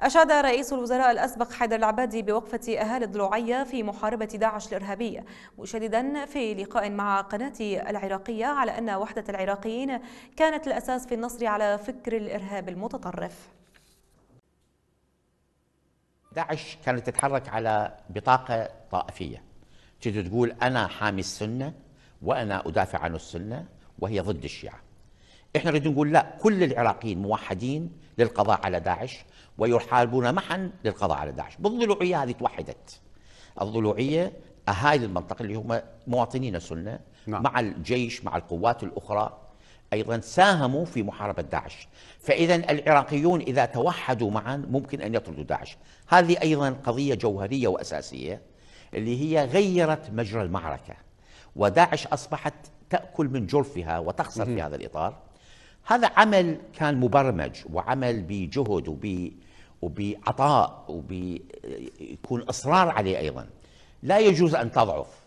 أشاد رئيس الوزراء الأسبق حيدر العبادي بوقفة أهالي الضلوعية في محاربة داعش الإرهابية مشددا في لقاء مع قناة العراقية على أن وحدة العراقيين كانت الأساس في النصر على فكر الإرهاب المتطرف داعش كانت تتحرك على بطاقة طائفية تجي تقول أنا حامي السنة وأنا أدافع عن السنة وهي ضد الشيعة احنا نريد نقول لا كل العراقيين موحدين للقضاء على داعش ويحاربون معا للقضاء على داعش بالضلوعيه هذه توحدت الضلوعيه اهالي المنطقه اللي هم مواطنين سنه نعم. مع الجيش مع القوات الاخرى ايضا ساهموا في محاربه داعش فاذا العراقيون اذا توحدوا معا ممكن ان يطردوا داعش هذه ايضا قضيه جوهريه واساسيه اللي هي غيرت مجرى المعركه وداعش اصبحت تاكل من جرفها وتخسر في هذا الاطار هذا عمل كان مبرمج وعمل بجهد وب وبعطاء وبيكون اصرار عليه ايضا لا يجوز ان تضعف